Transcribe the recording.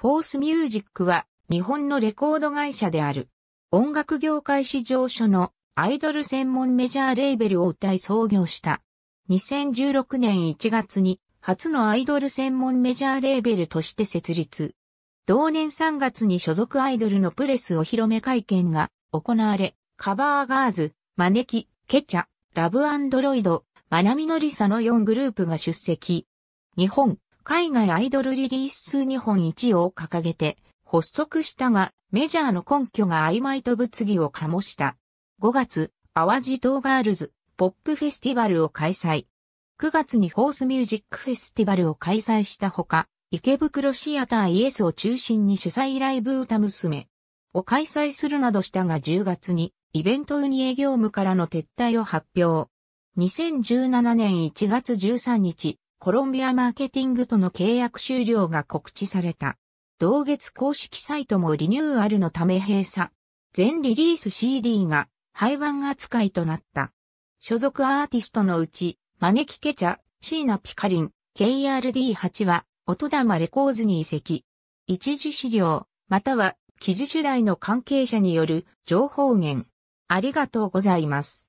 フォースミュージックは日本のレコード会社である。音楽業界史上初のアイドル専門メジャーレーベルを歌い創業した。2016年1月に初のアイドル専門メジャーレーベルとして設立。同年3月に所属アイドルのプレスお披露目会見が行われ、カバーガーズ、マネキ、ケチャ、ラブアンドロイド、マナミノリサの4グループが出席。日本、海外アイドルリリース数日本一を掲げて発足したが、メジャーの根拠が曖昧と物議を醸した。5月、淡路島ガールズ、ポップフェスティバルを開催。9月にホースミュージックフェスティバルを開催したほか、池袋シアターイエスを中心に主催ライブ歌娘を開催するなどしたが10月にイベント運営業務からの撤退を発表。2017年1月13日、コロンビアマーケティングとの契約終了が告知された。同月公式サイトもリニューアルのため閉鎖。全リリース CD が廃盤扱いとなった。所属アーティストのうち、マネキケチャ、シーナピカリン、KRD8 は、音玉レコーズに移籍。一時資料、または記事主題の関係者による情報源。ありがとうございます。